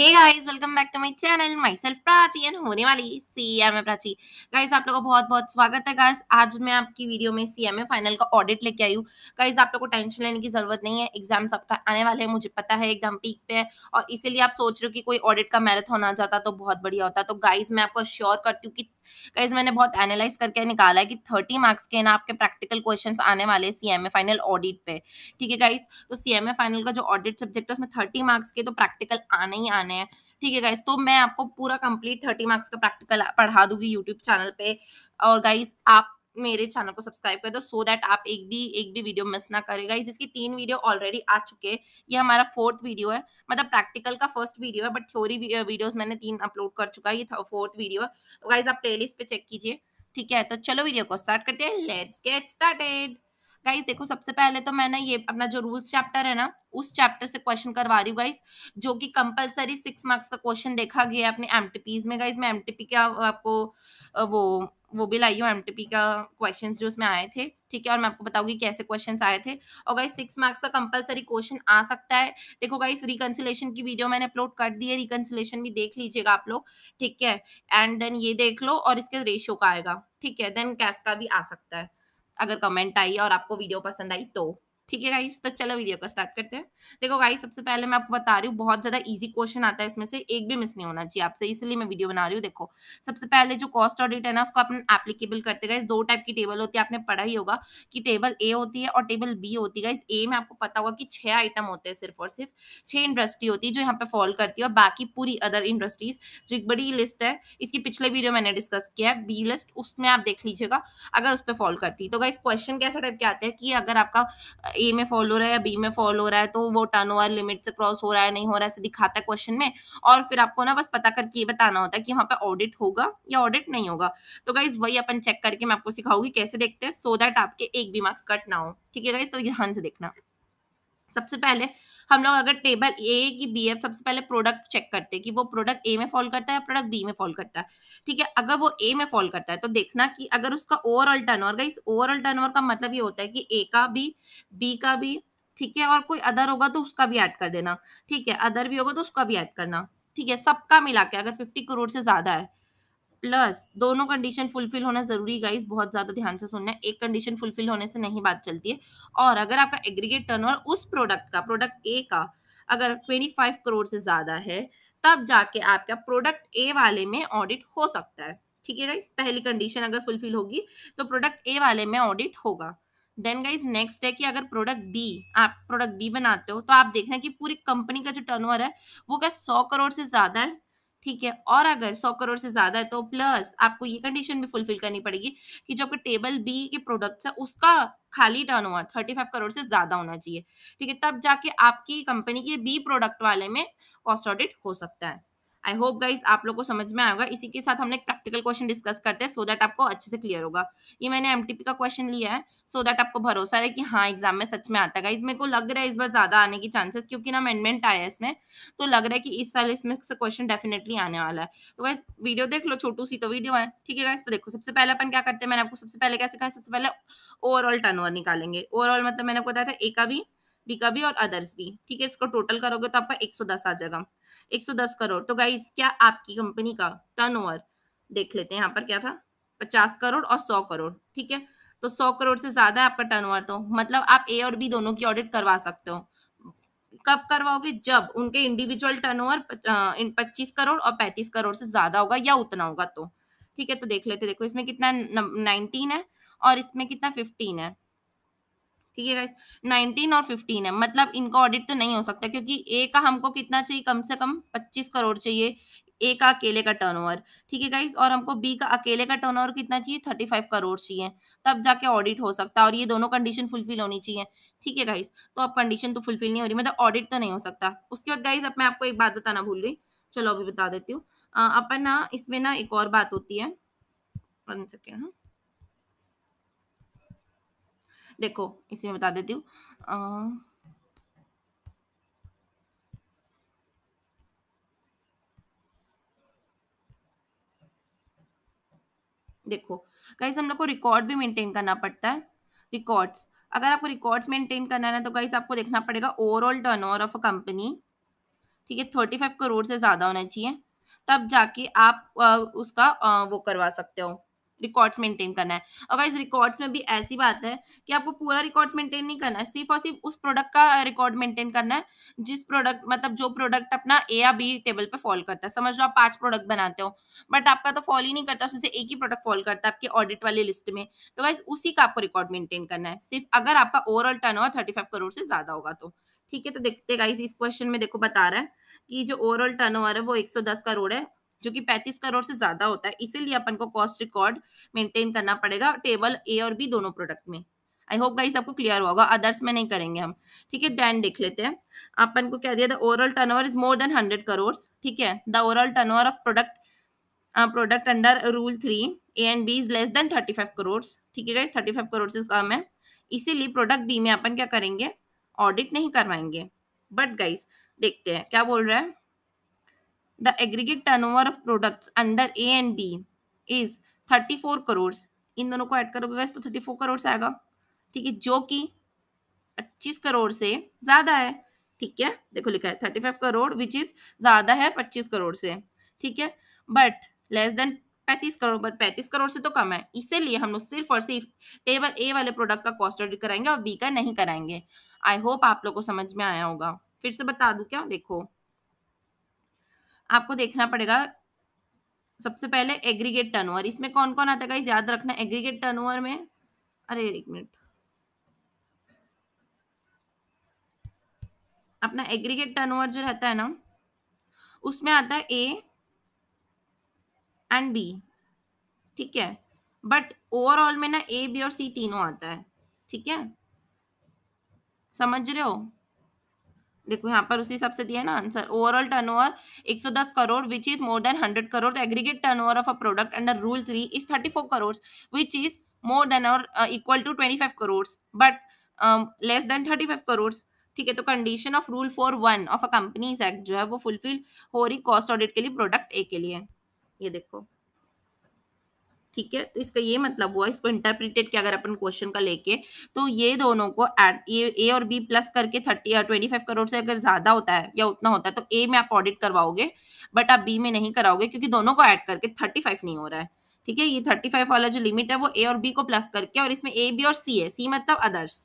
Hey guys welcome back to my channel my self Prachi and होने वाली सी Prachi guys आप लोगों का बहुत बहुत स्वागत है गाइस आज मैं आपकी वीडियो में सी फाइनल का ऑडिट लेके आई हूँ गाइस आप लोगों को टेंशन लेने की जरूरत नहीं है एग्जाम सबका आने वाले हैं मुझे पता है एकदम पीक पे है और इसीलिए आप सोच रहे हो कि कोई ऑडिट का मैराथन आ जाता तो बहुत बढ़िया होता तो गाइज मैं आपको श्योर करती हूँ कि गाइज मैंने बहुत एनालाइज करके निकाला है कि थर्टी मार्क्स के ना आपके प्रैक्टिकल क्वेश्चन आने वाले C M A final audit पे ठीक है गाइज तो सी एम ए फाइनल का जो ऑडिट सब्जेक्ट है उसमें थर्टी मार्क्स के तो प्रैक्टिकल आने ही आने हैं ठीक है गाइज तो मैं आपको पूरा कंप्लीट थर्टी मार्क्स का प्रैक्टिकल पढ़ा दूंगी यूट्यूब चैनल पे और गाइज आप मेरे चैनल को सब्सक्राइब कर दो सो दैट आप एक भी एक भी वीडियो मिस ना करेगा इस इसकी तीन वीडियो ऑलरेडी आ चुके हैं ये हमारा फोर्थ वीडियो है मतलब प्रैक्टिकल का फर्स्ट वीडियो है बट थ्योरी वीडियोस मैंने तीन अपलोड कर चुका है ये फोर्थ वीडियो है तो गाइज आप प्ले पे चेक कीजिए ठीक है तो चलो वीडियो को स्टार्ट करते हैं लेट्स गेट स्टार्टेड गाइज देखो सबसे पहले तो मैं ना ये अपना जो रूल्स चैप्टर है ना उस चैप्टर से क्वेश्चन करवा रही हूँ गाइज जो कि कंपलसरी सिक्स मार्क्स का क्वेश्चन देखा गया अपने एम में गाइज मैं एम क्या आपको वो वो भी लाई हूँ एम का क्वेश्चन जो उसमें आए थे ठीक है और मैं आपको बताऊंगी कैसे क्वेश्चन आए थे और गाइस सिक्स मार्क्स का कंपलसरी क्वेश्चन आ सकता है देखो गाइस रिकनसिलेशन की वीडियो मैंने अपलोड कर दी है रिकनसिलेशन भी देख लीजिएगा आप लोग ठीक है एंड देन ये देख लो और इसके रेशियो का आएगा ठीक है देन कैस का भी आ सकता है अगर कमेंट आई और आपको वीडियो पसंद आई तो ठीक है गाइस तो चलो वीडियो को स्टार्ट करते हैं देखो गाइस सबसे पहले मैं आपको बता रही हूँ बहुत ज्यादा इजी क्वेश्चन आता है इसमें से एक भी मिस नहीं होना चाहिए आपसे इसलिए मैं वीडियो बना रही हूँ देखो सबसे पहले जो कॉस्ट ऑडिट है ना उसको अपन एप्लीकेबल करते गाइस दो टाइप की टेबल होती है आपने पढ़ा ही होगा कि टेबल ए होती है और टेबल बी होती है गाइस ए में आपको पता होगा कि छह आइटम होते हैं सिर्फ और सिर्फ छह इंडस्ट्री होती है जो यहाँ पे फॉलो करती है और बाकी पूरी अदर इंडस्ट्रीज जो एक बड़ी लिस्ट है इसकी पिछले वीडियो मैंने डिस्कस किया है बी लिस्ट उसमें आप देख लीजिएगा अगर उस पर फॉलो करती है तो गाइस क्वेश्चन कैसा टाइप के आते हैं कि अगर आपका ए में फॉल हो रहा है या बी में फॉल हो रहा है तो वो टर्न ओवर लिमिट से क्रॉस हो रहा है नहीं हो रहा है ऐसे दिखाता है क्वेश्चन में और फिर आपको ना बस पता करके ये बताना होता है कि वहाँ पे ऑडिट होगा या ऑडिट नहीं होगा तो गाइज वही अपन चेक करके मैं आपको सिखाऊंगी कैसे देखते हैं सो दैट आपके एक भी मार्क्स कट ना हो ठीक है गाइज तो ध्यान से देखना सबसे पहले हम लोग अगर टेबल ए की बी एफ सबसे पहले प्रोडक्ट चेक करते हैं कि वो प्रोडक्ट ए में फॉल करता है या प्रोडक्ट बी में फॉल करता है ठीक है अगर वो ए में फॉल करता है तो देखना कि अगर उसका ओवरऑल टर्न ओवर इस ओवरऑल टर्न ओवर का मतलब ये होता है कि ए का भी बी का भी ठीक है और कोई अदर होगा तो उसका भी ऐड कर देना ठीक है अदर भी होगा तो उसका भी ऐड करना ठीक है सबका मिला के अगर फिफ्टी करोड़ से ज्यादा है प्लस दोनों कंडीशन फुलफिल होना जरूरी गाइस बहुत ज्यादा ध्यान से सुनना है एक कंडीशन फुलफिल होने से नहीं बात चलती है और अगर आपका एग्रीगेट टर्नओवर उस प्रोडक्ट का प्रोडक्ट ए का अगर 25 करोड़ से ज्यादा है तब जाके आपका प्रोडक्ट ए वाले में ऑडिट हो सकता है ठीक है गाइस पहली कंडीशन अगर फुलफिल होगी तो प्रोडक्ट ए वाले में ऑडिट होगा देन गाइज नेक्स्ट है कि अगर प्रोडक्ट बी आप प्रोडक्ट बी बनाते हो तो आप देखना कि पूरी कंपनी का जो टर्नओवर है वो क्या सौ करोड़ से ज्यादा है ठीक है और अगर सौ करोड़ से ज्यादा है तो प्लस आपको ये कंडीशन भी फुलफिल करनी पड़ेगी कि जो आपका टेबल बी के प्रोडक्ट्स है उसका खाली turnover thirty five crore से ज्यादा होना चाहिए ठीक है तब जाके आपकी कंपनी के बी प्रोडक्ट वाले में कॉस्ट ऑडिट हो सकता है आई होप गाइज आप लोग को समझ में आएगा इसी के साथ हमने एक प्रैक्टिकल क्वेश्चन डिस्कस करते हैं सो दैट आपको अच्छे से क्लियर होगा ये मैंने एम का क्वेश्चन लिया है सो so दैट आपको भरोसा है कि हाँ एग्जाम में सच में आता है गाइज मेरे को लग रहा है इस बार ज्यादा आने की चांसेस क्योंकि ना अमेंडमेंट आया है इसमें तो लग रहा है कि इस साल इसमें से क्वेश्चन डेफिनेटली आने वाला है तो गाइज वीडियो देख लो छोटू सी तो वीडियो है ठीक है गाइज तो देखो सबसे पहले अपन क्या करते हैं मैंने आपको सबसे पहले क्या सिखाया सबसे पहले ओवरऑल टर्न निकालेंगे ओवरऑल मतलब मैंने आपको बताया था एक का भी बी का भी और अदर्स भी ठीक है इसको टोटल करोगे तो आपका 110 आ जाएगा 110 करोड़ तो गाइज क्या आपकी कंपनी का टर्नओवर देख लेते हैं यहाँ पर क्या था 50 करोड़ और 100 करोड़ ठीक है तो 100 करोड़ से ज्यादा है आपका टर्नओवर तो मतलब आप ए और बी दोनों की ऑडिट करवा सकते हो कब करवाओगे जब उनके इंडिविजुअल टर्न ओवर पच्चीस करोड़ और पैंतीस करोड़ से ज्यादा होगा या उतना होगा तो ठीक है तो देख लेते देखो इसमें कितना नाइनटीन है और इसमें कितना फिफ्टीन है ठीक है गाइस 19 और 15 है मतलब इनका ऑडिट तो नहीं हो सकता क्योंकि ए का हमको कितना चाहिए कम से कम 25 करोड़ चाहिए ए का अकेले का टर्नओवर ठीक है गाइस और हमको बी का अकेले का टर्नओवर कितना चाहिए 35 करोड़ चाहिए तब जाके ऑडिट हो सकता है और ये दोनों कंडीशन फुलफिल होनी चाहिए ठीक है गाइस तो अब कंडीशन तो फुलफिल नहीं हो रही मतलब ऑडिट तो नहीं हो सकता उसके बाद गाइस अब मैं आपको एक बात बताना भूल गई चलो अभी बता देती हूँ अपन ना इसमें ना एक और बात होती है वन सेकेंड हाँ देखो इसी में बता देती हूँ देखो से हम लोग को रिकॉर्ड भी मेंटेन करना पड़ता है रिकॉर्ड्स अगर आपको रिकॉर्ड्स मेंटेन करना है तो कहीं आपको देखना पड़ेगा overall turnover of a company ठीक है थर्टी फाइव करोड़ से ज़्यादा होना चाहिए तब जाके आप आ, उसका आ, वो करवा सकते हो रिकॉर्ड्स मेंटेन करना है अगर इस रिकॉर्ड्स में भी ऐसी बात है कि आपको पूरा रिकॉर्ड्स मेंटेन नहीं करना है सिर्फ और सिर्फ उस प्रोडक्ट का रिकॉर्ड मेंटेन करना है जिस प्रोडक्ट मतलब जो प्रोडक्ट अपना ए या बी टेबल पे फॉल करता है समझ लो आप पांच प्रोडक्ट बनाते हो बट आपका तो फॉल ही नहीं करता उसमें से एक ही प्रोडक्ट फॉल करता है आपके ऑडिट वाली लिस्ट में तो गाइज उसी का आपको रिकॉर्ड मेंटेन करना है सिर्फ अगर आपका overall turn thirty five crore से ज्यादा होगा तो ठीक है तो देखते गाइस इस क्वेश्चन में देखो बता रहा है कि जो ओवरऑल टर्नओवर है वो 110 करोड़ है जो कि 35 करोड़ से ज्यादा होता है इसीलिए अपन को कॉस्ट रिकॉर्ड मेंटेन करना पड़ेगा टेबल ए और बी दोनों प्रोडक्ट में आई होप गाइस आपको क्लियर होगा अदर्स में नहीं करेंगे हम ठीक है देन देख लेते हैं अपन को क्या दिया the overall turnover is more than hundred crore ठीक है the overall over of product product under rule three A and B is less than thirty five crore ठीक है गाइस थर्टी फाइव करोड़ से कम है इसीलिए प्रोडक्ट बी में अपन क्या करेंगे ऑडिट नहीं करवाएंगे बट गाइस देखते हैं क्या बोल रहा है the aggregate turnover of products under A and B is 34 crore इन दोनों को ऐड करोगे तो 34 करोड़ आएगा ठीक है जो कि 25 करोड़ से ज्यादा है ठीक है देखो लिखा है 35 करोड़ विच इज ज्यादा है 25 करोड़ से ठीक है but less than 35 crore but 35 crore से तो कम है इसीलिए हम लोग सिर्फ और सिर्फ टेबल ए वाले प्रोडक्ट का कॉस्ट ऑडिट कराएंगे और बी का नहीं कराएंगे आई होप आप लोग को समझ में आया होगा फिर से बता दू क्या देखो आपको देखना पड़ेगा सबसे पहले एग्रीगेट टर्नओवर इसमें कौन कौन आता है याद रखना एग्रीगेट टर्नओवर में अरे एक मिनट अपना एग्रीगेट टर्नओवर जो रहता है ना उसमें आता है ए एंड बी ठीक है बट ओवरऑल में ना ए बी और सी तीनों आता है ठीक है समझ रहे हो देखो यहाँ पर उसी हिसाब से दिया है ना answer overall turnover 110 crore which is more than 100 crore aggregate turnover of a product under rule three is 34 crore which is more than और equal to 25 crore but less than 35 crore ठीक है तो condition of rule four one of a companies act जो है वो fulfil हो रही cost audit के लिए प्रोडक्ट ए के लिए ये देखो ठीक है तो इसका ये मतलब हुआ इसको इंटरप्रिटेड किया अगर अपन क्वेश्चन का लेके तो ये दोनों को एड ए, ए और बी प्लस करके थर्टी ट्वेंटी फाइव करोड़ से अगर ज्यादा होता है या उतना होता है तो ए में आप ऑडिट करवाओगे बट आप बी में नहीं कराओगे क्योंकि दोनों को ऐड करके थर्टी फाइव नहीं हो रहा है ठीक है ये थर्टी फाइव वाला जो लिमिट है वो ए और बी को प्लस करके और इसमें ए बी और सी है सी मतलब अदर्स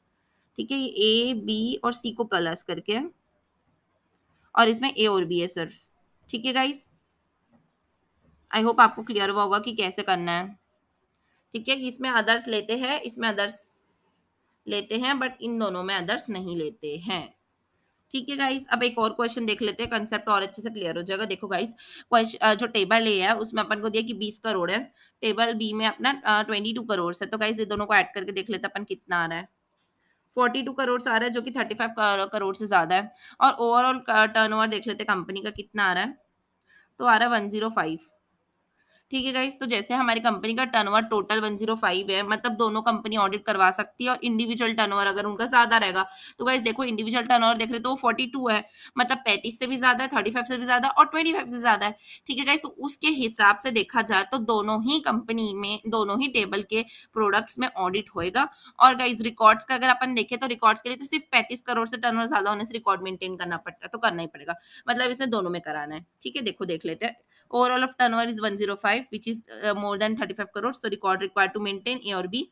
ठीक है ये ए बी और सी को प्लस करके और इसमें ए और बी है सिर्फ ठीक है गाइस आई होप आपको क्लियर हुआ होगा कि कैसे करना है ठीक है इसमें अदर्स लेते हैं इसमें अदर्स लेते हैं बट इन दोनों में अदर्स नहीं लेते हैं ठीक है गाइस अब एक और क्वेश्चन देख लेते हैं कंसेप्ट और अच्छे से क्लियर हो जाएगा देखो गाइस क्वेश्चन जो टेबल ए है उसमें अपन को दिया कि बीस करोड़ है टेबल बी में अपना ट्वेंटी टू करोड़ है तो गाइस ये दोनों को ऐड करके देख लेते हैं अपन कितना आ रहा है फोर्टी टू करोड़ आ रहा है जो कि थर्टी फाइव करोड़ से ज़्यादा है और ओवरऑल टर्न देख लेते कंपनी का कितना आ रहा है तो आ रहा है वन जीरो फाइव ठीक है गाइस तो जैसे हमारी कंपनी का टर्नओवर टोटल 105 है मतलब दोनों कंपनी ऑडिट करवा सकती है और इंडिविजुअल टर्नओवर अगर उनका ज्यादा रहेगा तो गाइस देखो इंडिविजुअल टर्नओवर देख रहे तो फोर्टी है मतलब पैंतीस से भी ज्यादा है थर्टी से भी ज्यादा और ट्वेंटी से ज्यादा है ठीक है गाइस तो उसके हिसाब से देखा जाए तो दोनों ही कंपनी में दोनों ही टेबल के प्रोडक्ट्स में ऑडिट होगा और गाइज रिकॉर्ड्स का अगर अपन देखें तो रिकॉर्ड्स के लिए तो सिर्फ पैंतीस करोड़ से टर्न ज्यादा होने से रिकॉर्ड मेंटेन करना पड़ता है तो करना ही पड़ेगा मतलब इसमें दोनों में कराना है ठीक है देखो देख लेते हैं Overall of turnover is 105, which is uh, more than 35 crores. So record required to maintain A or B.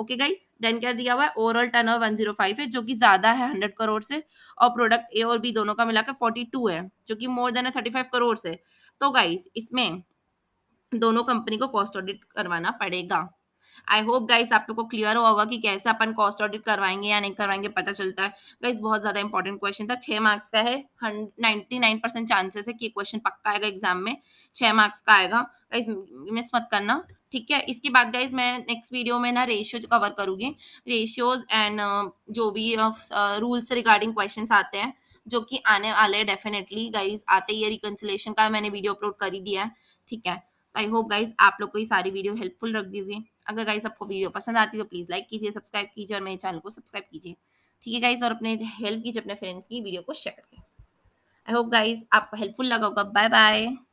Okay guys then क्या दिया हुआ है ओवरऑल टर्नओवर 105 है जो कि ज्यादा है 100 करोड़ से और प्रोडक्ट ए और बी दोनों का मिलाकर 42 है जो कि मोर देन 35 करोड़ से तो गाइस इसमें दोनों कंपनी को कॉस्ट ऑडिट करवाना पड़ेगा आई होप गाइस आप लोग को क्लियर होगा कि कैसे अपन कॉस्ट ऑडिट करवाएंगे या नहीं करवाएंगे पता चलता है गाइस बहुत ज़्यादा इंपॉर्टेंट क्वेश्चन था छह मार्क्स का है नाइन्टी नाइन परसेंट चांसेस है कि क्वेश्चन पक्का आएगा एग्जाम में छह मार्क्स का आएगा गाइस मिस मत करना ठीक है इसके बाद गाइज मैं नेक्स्ट वीडियो में ना रेशियो कवर करूँगी रेशियोज एंड uh, जो भी रूल्स रिगार्डिंग क्वेश्चन आते हैं जो कि आने वाले डेफिनेटली गाइज आते ही रिकन्सिलेशन का मैंने वीडियो अपलोड कर ही दिया है ठीक है आई होप गाइज आप लोग को ये सारी वीडियो हेल्पफुल रख दी हुई अगर गाइज आपको वीडियो पसंद आती है तो प्लीज़ लाइक कीजिए सब्सक्राइब कीजिए और मेरे चैनल को सब्सक्राइब कीजिए ठीक है गाइज और अपने हेल्प कीजिए अपने फ्रेंड्स की वीडियो को शेयर करके आई होप गाइज आपको हेल्पफुल लगा होगा बाय बाय